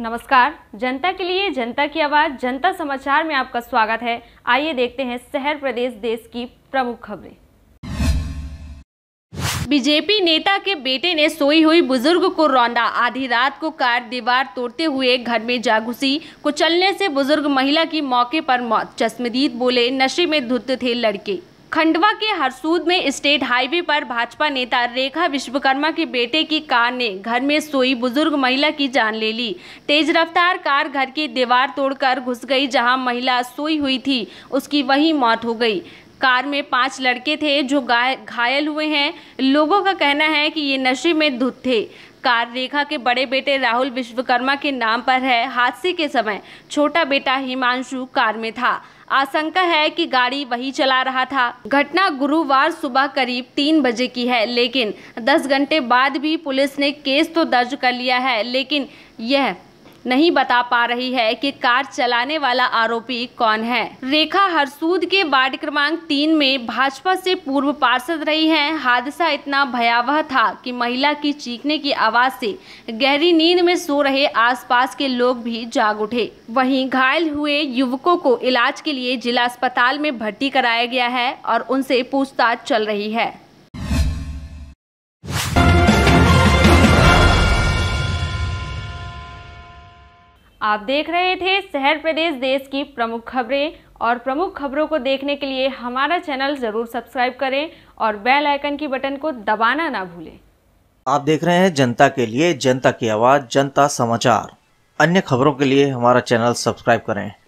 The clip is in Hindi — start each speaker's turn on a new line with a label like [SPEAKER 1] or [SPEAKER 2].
[SPEAKER 1] नमस्कार जनता के लिए जनता की आवाज जनता समाचार में आपका स्वागत है आइए देखते हैं शहर प्रदेश देश की प्रमुख खबरें बीजेपी नेता के बेटे ने सोई हुई बुजुर्ग को रौंदा आधी रात को कार दीवार तोड़ते हुए घर में जा घुसी कुचलने से बुजुर्ग महिला की मौके पर मौत चश्मदीद बोले नशे में धुत थे लड़के खंडवा के हरसूद में स्टेट हाईवे पर भाजपा नेता रेखा विश्वकर्मा के बेटे की कार ने घर में सोई बुजुर्ग महिला की जान ले ली तेज रफ्तार कार घर की दीवार तोड़कर घुस गई जहां महिला सोई हुई थी उसकी वहीं मौत हो गई कार में पांच लड़के थे जो घायल हुए हैं लोगों का कहना है कि ये नशे में धुत थे कार रेखा के बड़े बेटे राहुल विश्वकर्मा के नाम पर है हादसे के समय छोटा बेटा हिमांशु कार में था आशंका है कि गाड़ी वही चला रहा था घटना गुरुवार सुबह करीब तीन बजे की है लेकिन दस घंटे बाद भी पुलिस ने केस तो दर्ज कर लिया है लेकिन यह नहीं बता पा रही है कि कार चलाने वाला आरोपी कौन है रेखा हरसूद के वार्ड क्रमांक तीन में भाजपा से पूर्व पार्षद रही हैं हादसा इतना भयावह था कि महिला की चीखने की आवाज से गहरी नींद में सो रहे आसपास के लोग भी जाग उठे वहीं घायल हुए युवकों को इलाज के लिए जिला अस्पताल में भर्ती कराया गया है और उनसे पूछताछ चल रही है आप देख रहे थे शहर प्रदेश देश की प्रमुख खबरें और प्रमुख खबरों को देखने के लिए हमारा चैनल ज़रूर सब्सक्राइब करें और बेल आइकन की बटन को दबाना ना भूलें
[SPEAKER 2] आप देख रहे हैं जनता के लिए जनता की आवाज़ जनता समाचार अन्य खबरों के लिए हमारा चैनल सब्सक्राइब करें